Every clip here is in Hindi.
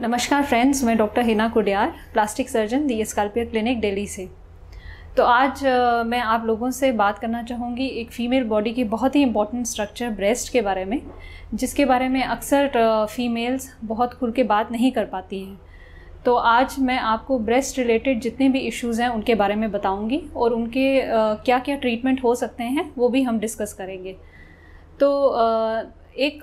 नमस्कार फ्रेंड्स मैं doctor Hina Kudiyar plastic surgeon the Scorpio clinic Delhi से तो आज मैं आप लोगों से बात करना चाहूँगी एक फ़ीमेल बॉडी की बहुत ही इम्पोर्टेंट स्ट्रक्चर ब्रेस्ट के बारे में जिसके बारे में अक्सर फीमेल्स बहुत खुल के बात नहीं कर पाती हैं तो आज मैं आपको ब्रेस्ट रिलेटेड जितने भी इश्यूज़ हैं उनके बारे में बताऊंगी और उनके क्या क्या ट्रीटमेंट हो सकते हैं वो भी हम डिस्कस करेंगे तो एक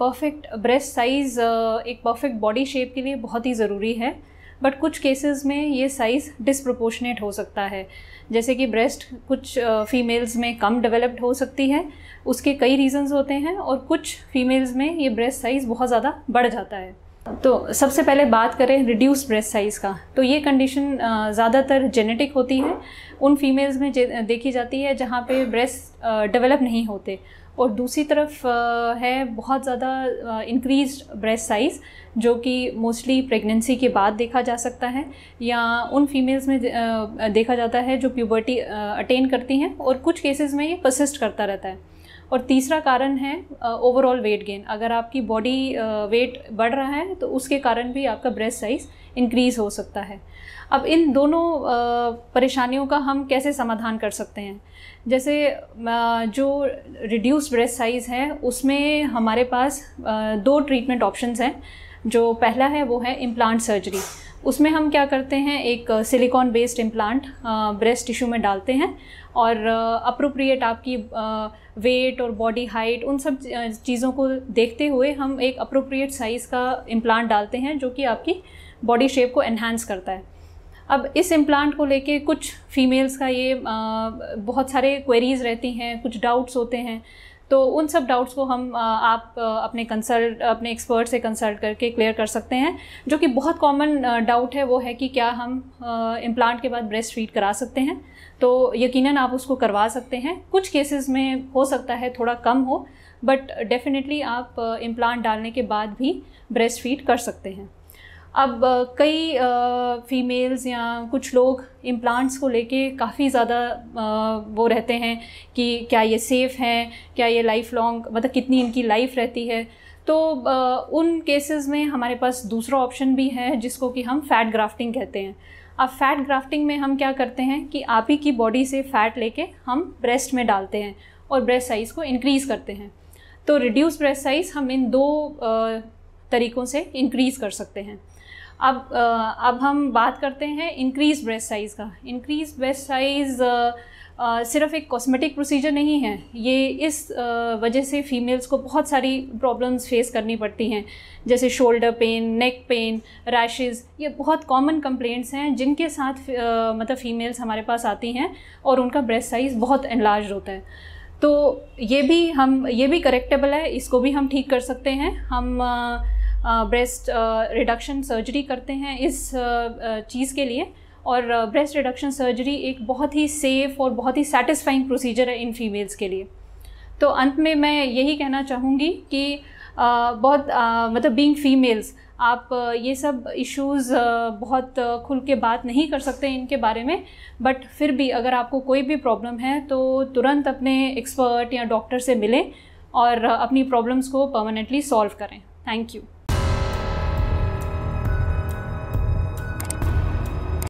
परफेक्ट ब्रेस्ट साइज़ एक परफेक्ट बॉडी शेप के लिए बहुत ही ज़रूरी है बट कुछ केसेस में ये साइज़ डिसप्रोपोर्शनेट हो सकता है जैसे कि ब्रेस्ट कुछ फीमेल्स में कम डेवलप्ड हो सकती है उसके कई रीजंस होते हैं और कुछ फीमेल्स में ये ब्रेस्ट साइज़ बहुत ज़्यादा बढ़ जाता है तो सबसे पहले बात करें रिड्यूस ब्रेस्ट साइज़ का तो ये कंडीशन ज़्यादातर जेनेटिक होती है उन फीमेल्स में देखी जाती है जहाँ पे ब्रेस्ट डेवलप नहीं होते और दूसरी तरफ है बहुत ज़्यादा इंक्रीज ब्रेस्ट साइज़ जो कि मोस्टली प्रेगनेंसी के बाद देखा जा सकता है या उन फीमेल्स में देखा जाता है जो प्यूबर्टी अटेन करती हैं और कुछ केसेस में ये परसिस्ट करता रहता है और तीसरा कारण है ओवरऑल वेट गेन अगर आपकी बॉडी वेट बढ़ रहा है तो उसके कारण भी आपका ब्रेस्ट साइज़ इंक्रीज़ हो सकता है अब इन दोनों परेशानियों का हम कैसे समाधान कर सकते हैं जैसे जो रिड्यूस ब्रेस्ट साइज़ है उसमें हमारे पास दो ट्रीटमेंट ऑप्शंस हैं जो पहला है वो है इम्प्लांट सर्जरी उसमें हम क्या करते हैं एक silicone based implant breast tissue में डालते हैं और अप्रोप्रिएट आपकी वेट और बॉडी हाइट उन सब चीज़ों को देखते हुए हम एक अप्रोप्रिएट साइज़ का इम्प्लांट डालते हैं जो कि आपकी बॉडी शेप को एनहेंस करता है अब इस इम्प्लांट को लेके कुछ फीमेल्स का ये बहुत सारे क्वेरीज रहती हैं कुछ डाउट्स होते हैं तो उन सब डाउट्स को हम आप अपने कंसल्ट अपने एक्सपर्ट से कंसल्ट करके क्लियर कर सकते हैं जो कि बहुत कॉमन डाउट है वो है कि क्या हम इम्प्लांट के बाद ब्रेस्ट फीड करा सकते हैं तो यकीनन आप उसको करवा सकते हैं कुछ केसेस में हो सकता है थोड़ा कम हो बट डेफ़िनेटली आप इम्प्लांट डालने के बाद भी ब्रेस्ट फीड कर सकते हैं अब कई फीमेल्स या कुछ लोग इम्प्लांट्स को लेके काफ़ी ज़्यादा वो रहते हैं कि क्या ये सेफ़ हैं क्या ये लाइफ लॉन्ग मतलब कितनी इनकी लाइफ रहती है तो उन केसेस में हमारे पास दूसरा ऑप्शन भी है जिसको कि हम फैट ग्राफ्टिंग कहते हैं अब फैट ग्राफ्टिंग में हम क्या करते हैं कि आप ही की बॉडी से फ़ैट लेके हम ब्रेस्ट में डालते हैं और ब्रेस्ट साइज़ को इनक्रीज़ करते हैं तो रिड्यूस ब्रेस्ट साइज़ हम इन दो तरीक़ों से इंक्रीज़ कर सकते हैं अब अब हम बात करते हैं इंक्रीज़ ब्रेस्ट साइज़ का इंक्रीज़ ब्रेस्ट साइज़ सिर्फ एक कॉस्मेटिक प्रोसीजर नहीं है ये इस वजह से फ़ीमेल्स को बहुत सारी प्रॉब्लम्स फेस करनी पड़ती हैं जैसे shoulder pain neck pain rashes ये बहुत कॉमन कंप्लेंट्स हैं जिनके साथ आ, मतलब फ़ीमेल्स हमारे पास आती हैं और उनका ब्रेस्ट साइज़ बहुत एनलार्ज होता है तो ये भी हम ये भी करेक्टेबल है इसको भी हम ठीक कर सकते हैं हम आ, ब्रेस्ट रिडक्शन सर्जरी करते हैं इस चीज़ के लिए और ब्रेस्ट रिडक्शन सर्जरी एक बहुत ही सेफ़ और बहुत ही सेटिस्फाइंग प्रोसीजर है इन फीमेल्स के लिए तो अंत में मैं यही कहना चाहूँगी कि आ, बहुत आ, मतलब बीइंग फीमेल्स आप ये सब इश्यूज़ बहुत खुल के बात नहीं कर सकते इनके बारे में बट फिर भी अगर आपको कोई भी प्रॉब्लम है तो तुरंत अपने एक्सपर्ट या डॉक्टर से मिलें और अपनी प्रॉब्लम्स को परमानेंटली सॉल्व करें थैंक यू